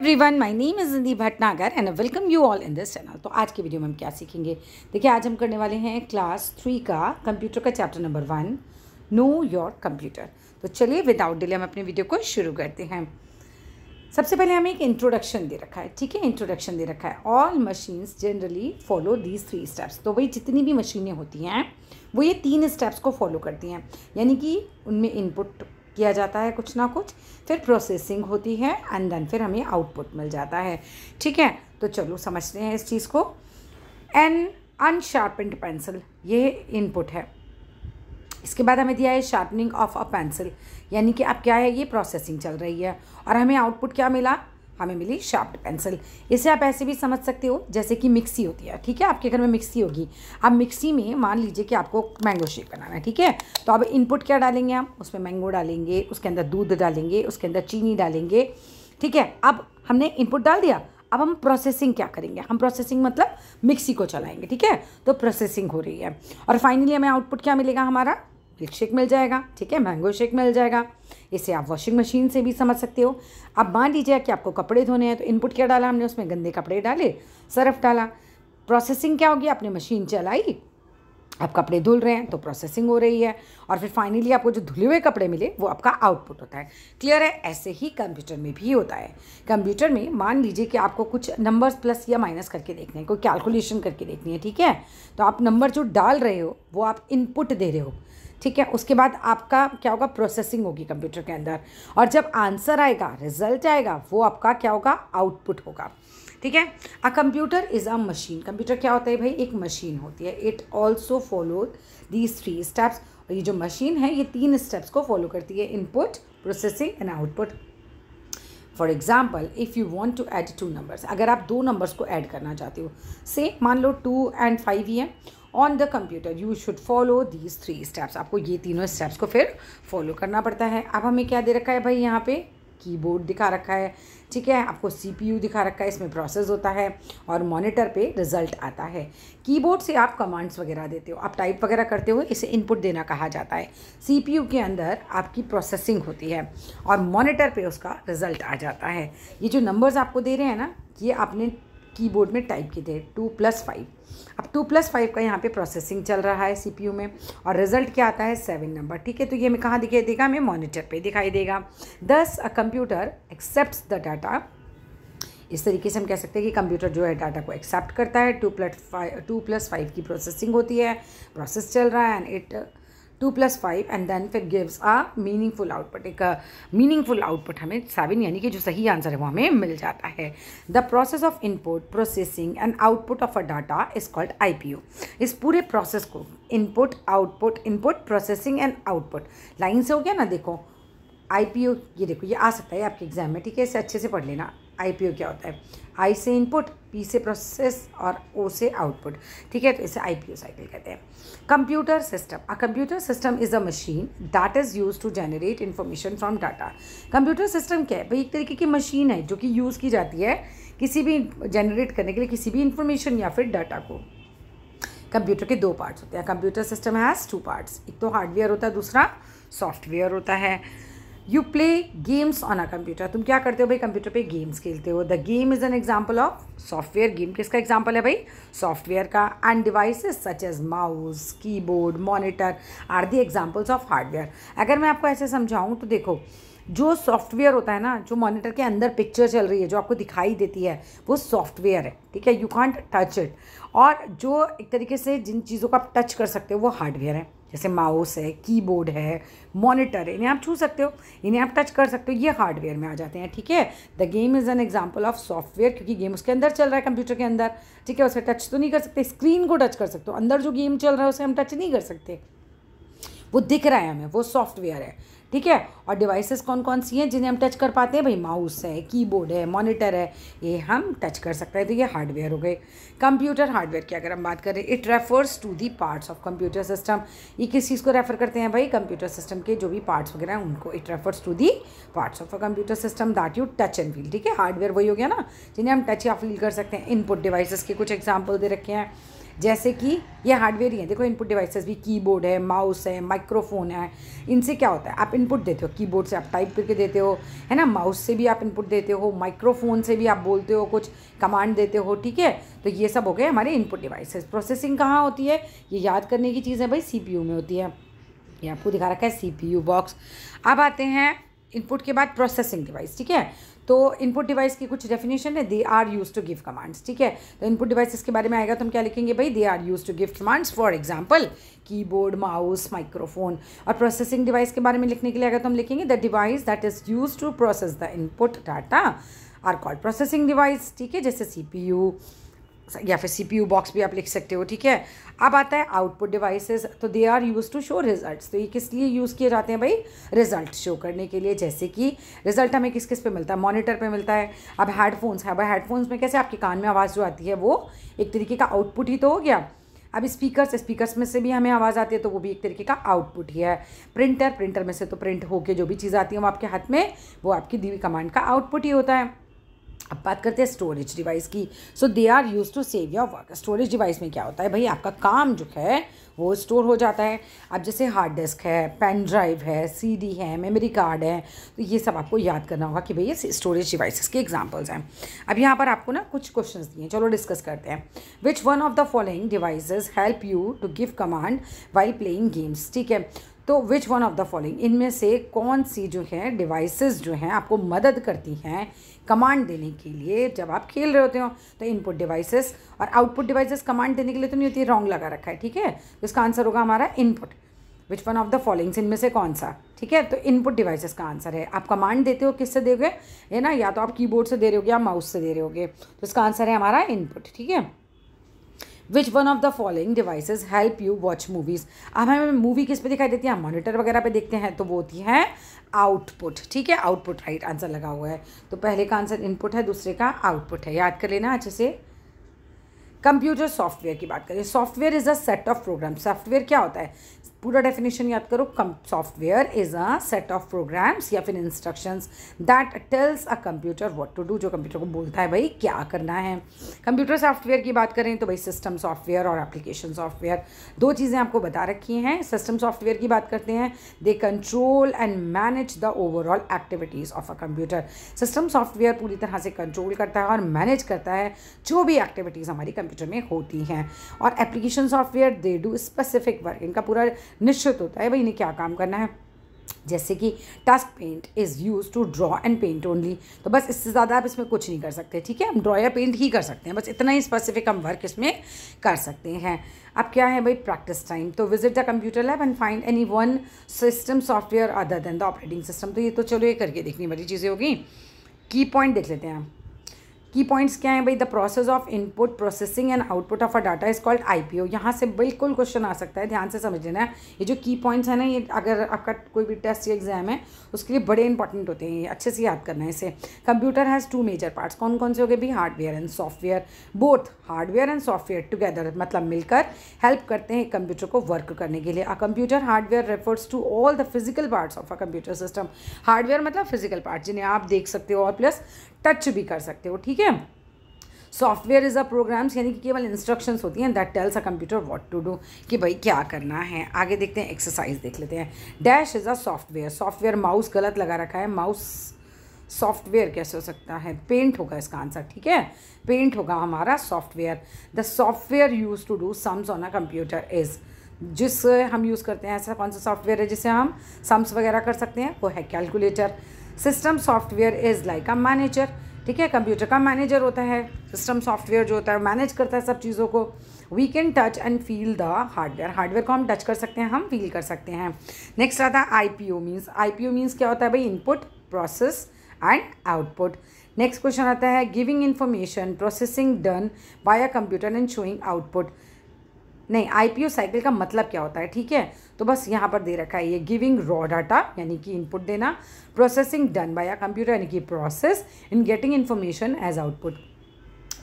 everyone my name is Indi Bhatnagar and welcome you all in this channel तो आज की video में हम क्या सीखेंगे देखिए आज हम करने वाले हैं क्लास थ्री का कंप्यूटर का chapter number one know your computer तो चलिए विदाउट डिले हम अपने वीडियो को शुरू करते हैं सबसे पहले हमें एक इंट्रोडक्शन दे रखा है ठीक है इंट्रोडक्शन दे रखा है all machines generally follow these three steps तो वही जितनी भी मशीनें होती हैं वो ये तीन स्टेप्स को फॉलो करती हैं यानी कि उनमें इनपुट किया जाता है कुछ ना कुछ फिर प्रोसेसिंग होती है एंड देन फिर हमें आउटपुट मिल जाता है ठीक है तो चलो समझते हैं इस चीज़ को एन अनशार्पेंड पेंसिल ये इनपुट है इसके बाद हमें दिया है शार्पनिंग ऑफ अ पेंसिल यानी कि अब क्या है ये प्रोसेसिंग चल रही है और हमें आउटपुट क्या मिला हमें मिली शार्प पेंसिल इसे आप ऐसे भी समझ सकते हो जैसे कि मिक्सी होती है ठीक है आपके घर में मिक्सी होगी अब मिक्सी में मान लीजिए कि आपको मैंगो शेक बनाना है ठीक है तो अब इनपुट क्या डालेंगे हम उसमें मैंगो डालेंगे उसके अंदर दूध डालेंगे उसके अंदर चीनी डालेंगे ठीक है अब हमने इनपुट डाल दिया अब हम प्रोसेसिंग क्या करेंगे हम प्रोसेसिंग मतलब मिक्सी को चलाएंगे ठीक है तो प्रोसेसिंग हो रही है और फाइनली हमें आउटपुट क्या मिलेगा हमारा लिट शेक मिल जाएगा ठीक है मैंगो शेक मिल जाएगा इसे आप वॉशिंग मशीन से भी समझ सकते हो अब मान लीजिए कि आपको कपड़े धोने हैं तो इनपुट क्या डाला हमने उसमें गंदे कपड़े डाले सर्फ डाला प्रोसेसिंग क्या होगी आपने मशीन चलाई आप कपड़े धुल रहे हैं तो प्रोसेसिंग हो रही है और फिर फाइनली आपको जो धुले हुए कपड़े मिले वो आपका आउटपुट होता है क्लियर है ऐसे ही कंप्यूटर में भी होता है कंप्यूटर में मान लीजिए कि आपको कुछ नंबर्स प्लस या माइनस करके देखने हैं कोई कैलकुलेशन करके देखनी है ठीक है तो आप नंबर जो डाल रहे हो वो आप इनपुट दे रहे हो ठीक है उसके बाद आपका क्या होगा प्रोसेसिंग होगी कंप्यूटर के अंदर और जब आंसर आएगा रिजल्ट आएगा वो आपका क्या होगा आउटपुट होगा ठीक है a computer is a machine computer क्या होता है भाई एक मशीन होती है it also follow these three steps और ये जो मशीन है ये तीन स्टेप्स को फॉलो करती है input processing and output for example if you want to add two numbers अगर आप दो नंबर्स को ऐड करना चाहते हो से मान लो टू एंड फाइव ही है on the computer you should follow these three steps आपको ये तीनों स्टेप्स को फिर फॉलो करना पड़ता है अब हमें क्या दे रखा है भाई यहाँ पे कीबोर्ड दिखा रखा है ठीक है आपको सीपीयू दिखा रखा है इसमें प्रोसेस होता है और मॉनिटर पे रिजल्ट आता है कीबोर्ड से आप कमांड्स वगैरह देते हो आप टाइप वगैरह करते हो इसे इनपुट देना कहा जाता है सीपीयू के अंदर आपकी प्रोसेसिंग होती है और मॉनिटर पे उसका रिजल्ट आ जाता है ये जो नंबर्स आपको दे रहे हैं ना ये आपने कीबोर्ड में टाइप किए थे टू प्लस फाइव अब टू प्लस फाइव का यहाँ पे प्रोसेसिंग चल रहा है सीपीयू में और रिजल्ट क्या आता है सेवन नंबर ठीक है तो ये हमें कहाँ दिखाई देगा हमें मॉनिटर पे दिखाई देगा दस a computer accept the data इस तरीके से हम कह सकते हैं कि कंप्यूटर जो है डाटा को एक्सेप्ट करता है two plus five two plus five की प्रोसेसिंग होती है प्रोसेस चल रहा है and it two plus five and then फिर गिव्स अ मीनिंगफुल आउटपुट एक मीनिंगफुल uh, आउटपुट हमें सेवन यानी कि जो सही आंसर है वो हमें मिल जाता है the process of input processing and output of a data is called I इस पूरे प्रोसेस को input output input processing and output line से हो गया ना देखो आई ये देखो ये आ सकता है आपके एग्जाम में ठीक है इसे अच्छे से पढ़ लेना आईपीओ क्या होता है आई से इनपुट पी से प्रोसेस और ओ से आउटपुट ठीक है तो इसे आईपीओ साइकिल कहते हैं computer system a computer system is a machine that is use to generate information from data computer system क्या है भाई एक तरीके की मशीन है जो कि यूज़ की जाती है किसी भी जनरेट करने के लिए किसी भी इन्फॉर्मेशन या फिर डाटा को कंप्यूटर के दो पार्ट्स होते हैं computer system has two parts एक तो हार्डवेयर होता है दूसरा सॉफ्टवेयर होता है you play games on a computer तुम क्या करते हो भाई कंप्यूटर पे गेम्स खेलते हो the game is an example of software game किसका एग्जाम्पल है भाई सॉफ्टवेयर का and device such as mouse keyboard monitor are the examples of hardware अगर मैं आपको ऐसे समझाऊँ तो देखो जो सॉफ्टवेयर होता है ना जो मॉनिटर के अंदर पिक्चर चल रही है जो आपको दिखाई देती है वो सॉफ्टवेयर है ठीक है यू कॉन्ट टच इट और जो एक तरीके से जिन चीज़ों को आप टच कर सकते हो वो हार्डवेयर है जैसे माउस है कीबोर्ड है मॉनिटर है इन्हें आप छू सकते हो इन्हें आप टच कर सकते हो ये हार्डवेयर में आ जाते हैं ठीक है the game is an example of software क्योंकि गेम उसके अंदर चल रहा है कंप्यूटर के अंदर ठीक है उसे टच तो नहीं कर सकते स्क्रीन को टच कर सकते हो अंदर जो गेम चल रहा है उसे हम टच नहीं कर सकते वो दिख रहा है हमें वो सॉफ्टवेयर है ठीक है और डिवाइसेस कौन कौन सी हैं जिन्हें हम टच कर पाते हैं भाई माउस है कीबोर्ड है मॉनिटर है ये हम टच कर सकते हैं तो ये हार्डवेयर हो गए कंप्यूटर हार्डवेयर की अगर हम बात करें it refers to the parts of computer system ये किस चीज़ को रेफर करते हैं भाई कंप्यूटर सिस्टम के जो भी पार्ट्स वगैरह हैं उनको it refers to the parts of a computer system that you touch and feel ठीक है हार्डवेयर वही हो गया ना जिन्हें हम टच या फील कर सकते हैं इनपुट डिवाइसेज के कुछ एग्जाम्पल दे रखे हैं जैसे कि ये हार्डवेयर ही है देखो इनपुट डिवाइसेस भी कीबोर्ड है माउस है माइक्रोफोन है इनसे क्या होता है आप इनपुट देते हो कीबोर्ड से आप टाइप करके देते हो है ना माउस से भी आप इनपुट देते हो माइक्रोफोन से भी आप बोलते हो कुछ कमांड देते हो ठीक है तो ये सब हो गए हमारे इनपुट डिवाइसेस प्रोसेसिंग कहाँ होती है ये याद करने की चीज़ है भाई सी में होती है ये आपको दिखा रखा है सी बॉक्स अब आते हैं इनपुट के बाद प्रोसेसिंग डिवाइस ठीक है तो इनपुट डिवाइस की कुछ डेफिनेशन है they are use to give commands ठीक है तो इनपुट डिवाइस इसके बारे में आएगा तो हम क्या लिखेंगे भाई they are use to give commands for example keyboard mouse microphone और प्रोसेसिंग डिवाइस के बारे में लिखने के लिए आएगा तो हम लिखेंगे the device that is use to process the input data are called processing device ठीक है जैसे सी पी यू या फिर सी बॉक्स भी आप लिख सकते हो ठीक है अब आता है आउटपुट डिवाइसेस तो they are use to show results तो ये किस लिए यूज़ किए जाते हैं भाई रिजल्ट शो करने के लिए जैसे कि रिजल्ट हमें किस किस पे मिलता है मॉनिटर पे मिलता है अब हेडफोन्स है अब हेडफोन्स में कैसे आपके कान में आवाज़ जो आती है वो एक तरीके का आउटपुट ही तो हो गया अब स्पीकर्स स्पीकर्स में से भी हमें आवाज़ आती है तो वो भी एक तरीके का आउटपुट ही है प्रिंटर प्रिंटर में से तो प्रिंट होकर जो भी चीज़ आती है वो आपके हाथ में वो आपकी दीवी कमांड का आउटपुट ही होता है अब बात करते हैं स्टोरेज डिवाइस की so they are use to save your work storage device में क्या होता है भाई आपका काम जो है वो स्टोर हो जाता है अब जैसे हार्ड डिस्क है पेन ड्राइव है सीडी है मेमोरी कार्ड है तो ये सब आपको याद करना होगा कि भाई ये स्टोरेज डिवाइसेस के एग्जांपल्स हैं अब यहाँ पर आपको ना कुछ क्वेश्चंस दिए चलो डिस्कस करते हैं which one of the following devices help you to give command while playing games ठीक है तो which one of the following इनमें से कौन सी जो है डिवाइसेस जो हैं आपको मदद करती हैं कमांड देने के लिए जब आप खेल रहे होते हो तो इनपुट डिवाइसेस और आउटपुट डिवाइसेस कमांड देने के लिए तो नहीं होती रॉन्ग लगा रखा है ठीक है तो इसका आंसर होगा हमारा input which one of the followings इनमें से कौन सा ठीक है तो इनपुट डिवाइसेस का आंसर है आप कमांड देते हो किससे दोगे है ना या तो आप कीबोर्ड से दे रहे हो या माउस से दे रहे होगे तो इसका आंसर है हमारा इनपुट ठीक है which one of the following device help you watch movies अब हमें मूवी किस पे दिखाई देती है हम मॉनिटर वगैरह पे देखते हैं तो वो होती है आउटपुट ठीक है आउटपुट राइट आंसर लगा हुआ है तो पहले का आंसर इनपुट है दूसरे का आउटपुट है याद कर लेना अच्छे से कंप्यूटर सॉफ्टवेयर की बात करें software is a set of program software क्या होता है पूरा डेफिनेशन याद करो come software is a set of programs या फिर instructions that tells a computer what to do जो कंप्यूटर को बोलता है भाई क्या करना है कंप्यूटर सॉफ्टवेयर की बात करें तो भाई सिस्टम सॉफ्टवेयर और एप्लीकेशन सॉफ्टवेयर दो चीज़ें आपको बता रखी हैं सिस्टम सॉफ्टवेयर की बात करते हैं they control and manage the overall activities of a computer system software पूरी तरह से कंट्रोल करता है और मैनेज करता है जो भी एक्टिविटीज़ हमारी कंप्यूटर में होती हैं और application software they do specific work इनका पूरा निश्चित होता है भाई इन्हें क्या काम करना है जैसे कि टस्क paint is use to draw and paint only तो बस इससे ज़्यादा आप इसमें कुछ नहीं कर सकते ठीक है हम ड्रॉ या पेंट ही कर सकते हैं बस इतना ही स्पेसिफिक हम वर्क इसमें कर सकते हैं अब क्या है भाई प्रैक्टिस टाइम तो visit the computer lab and find any one system software other than the operating system तो ये तो चलो ये करके देखने वाली चीज़ें होगी की पॉइंट देख लेते हैं की पॉइंट्स क्या है भाई the process of input processing and output of a data is called IPO यहाँ से बिल्कुल क्वेश्चन आ सकता है ध्यान से समझ लेना ये जो की पॉइंट्स है ना ये अगर आपका कोई भी टेस्ट या एग्जाम है उसके लिए बड़े इंपॉर्टेंट होते हैं ये अच्छे से याद करना है इसे computer has two major parts कौन कौन से हो गए भी hardware and software both hardware and software together मतलब मिलकर हेल्प करते हैं कंप्यूटर को वर्क करने के लिए a computer hardware refers to all the physical parts of a computer system hardware मतलब फिजिकल पार्ट जिन्हें आप देख सकते हो और प्लस टच भी कर सकते हो ठीक है सॉफ्टवेयर इज़ अ प्रोग्राम्स यानी कि केवल इंस्ट्रक्शंस होती हैं that tells a computer what to do कि भाई क्या करना है आगे देखते हैं एक्सरसाइज देख लेते हैं dash is a software software mouse गलत लगा रखा है माउस सॉफ्टवेयर कैसे हो सकता है पेंट होगा इसका आंसर ठीक है पेंट होगा हमारा software the software use to do sums on a computer is जिस हम यूज़ करते हैं ऐसा कौन सा सॉफ्टवेयर है जिसे हम सम्स वगैरह कर सकते हैं वो है calculator system software is like a manager ठीक है कंप्यूटर का मैनेजर होता है सिस्टम सॉफ्टवेयर जो होता है मैनेज करता है सब चीज़ों को we can touch and feel the hardware hardware को हम टच कर सकते हैं हम फील कर सकते हैं नेक्स्ट आता है I P O means I P O means क्या होता है भाई input process and output next question आता है giving information processing done by a computer and showing output नहीं आईपीओ साइकिल का मतलब क्या होता है ठीक है तो बस यहाँ पर दे रखा है ये गिविंग रॉ डाटा यानी कि इनपुट देना processing done by a computer यानी कि process in getting information as output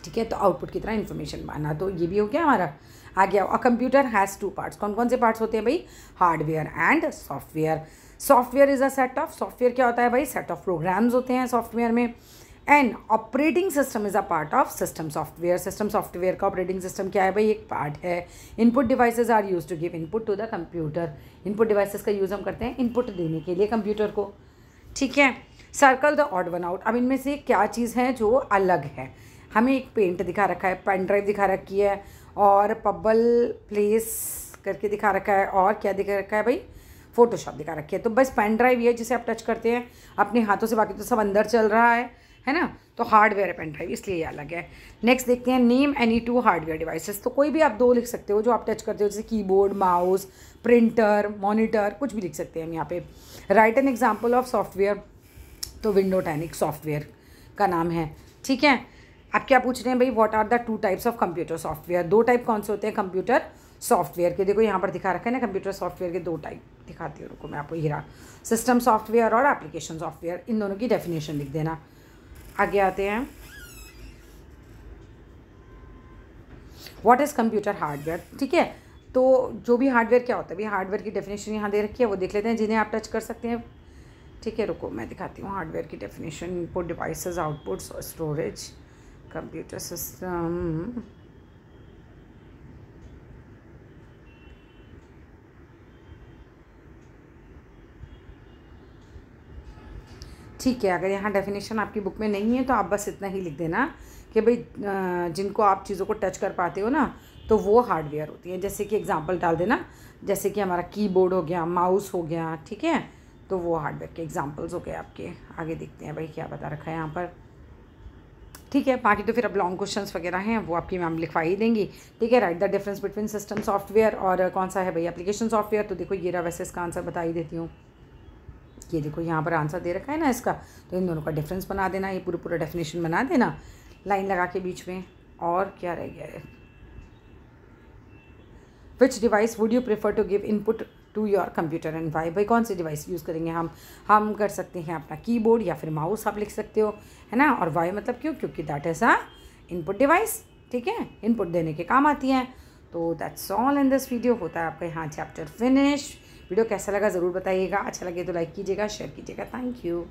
ठीक है तो आउटपुट की तरह इन्फॉर्मेशन माना तो ये भी हो गया हमारा आ गया a computer has two parts कौन कौन से पार्ट्स होते हैं भाई hardware and software software is a set of software क्या होता है भाई सेट ऑफ प्रोग्राम्स होते हैं सॉफ्टवेयर में and operating system is a part of system software system software का ऑपरेटिंग सिस्टम क्या है भाई एक पार्ट है input device are use to give input to the computer input devices का यूज़ हम करते हैं इनपुट देने के लिए कंप्यूटर को ठीक है circle the odd one out अब इनमें से क्या चीज़ है जो अलग है हमें एक पेंट दिखा रखा है पेन ड्राइव दिखा रखी है और पब्बल प्लेस करके दिखा रखा है और क्या दिखा रखा है भाई फोटोशॉप दिखा रखी है तो बस पेन ड्राइव ये जिसे आप टच करते हैं अपने हाथों से बाकी तो सब अंदर चल रहा है है ना तो हार्डवेयर है पेन ड्राइव इसलिए ये अलग है नेक्स्ट देखते हैं name any two hardware devices तो कोई भी आप दो लिख सकते हो जो आप टच करते हो जैसे कीबोर्ड माउस प्रिंटर मॉनिटर कुछ भी लिख सकते हैं हम यहाँ पे write an example of software तो विंडो टेन एक सॉफ्टवेयर का नाम है ठीक है आप क्या पूछ रहे हैं भाई what are the two types of computer software दो टाइप कौन से होते हैं कंप्यूटर सॉफ्टवेयर के देखो यहाँ पर दिखा रखा है ना कंप्यूटर सॉफ्टवेयर के दो टाइप दिखाती हूँ रुको मैं आपको हीरा सिस्टम सॉफ्टवेयर और एप्लीकेशन सॉफ्टवेयर इन दोनों की डेफिनेशन लिख देना आगे आते हैं वॉट इज़ कंप्यूटर हार्डवेयर ठीक है तो जो भी हार्डवेयर क्या होता है भी हार्डवेयर की डेफिनेशन यहाँ दे रखी है वो देख लेते हैं जिन्हें आप टच कर सकते हैं ठीक है रुको मैं दिखाती हूँ हार्डवेयर की definition input devices outputs storage computer system ठीक है अगर यहाँ डेफिनेशन आपकी बुक में नहीं है तो आप बस इतना ही लिख देना कि भाई जिनको आप चीज़ों को टच कर पाते हो ना तो वो हार्डवेयर होती है जैसे कि एग्ज़ाम्पल डाल देना जैसे कि हमारा कीबोर्ड हो गया माउस हो गया ठीक है तो वो हार्डवेयर के एग्ज़ाम्पल्स हो गए आपके आगे देखते हैं भाई क्या बता रखा है यहाँ पर ठीक है बाकी तो फिर अब लॉन्ग क्वेश्चन वगैरह हैं वो आपकी मैम लिखवा ही देंगी ठीक है write the difference between system software और कौन सा है भाई एप्लीकेशन सॉफ्टवेयर तो देखो ये रहा वैसे इसका आंसर बता ही देती हूँ ये देखो यहाँ पर आंसर दे रखा है ना इसका तो इन दोनों का डिफरेंस बना देना ये पूरा पूरा डेफिनेशन बना देना लाइन लगा के बीच में और क्या रह गया है which device would you prefer to give input to your computer and why भाई कौन सी डिवाइस यूज़ करेंगे हम हम कर सकते हैं अपना कीबोर्ड या फिर माउस आप लिख सकते हो है ना और वाई मतलब क्यों क्योंकि that is a input device ठीक है इनपुट देने के काम आती हैं तो that's all in this video होता है आपका यहाँ चैप्टर फिनिश वीडियो कैसा लगा ज़रूर बताइएगा अच्छा लगे तो लाइक कीजिएगा शेयर कीजिएगा थैंक यू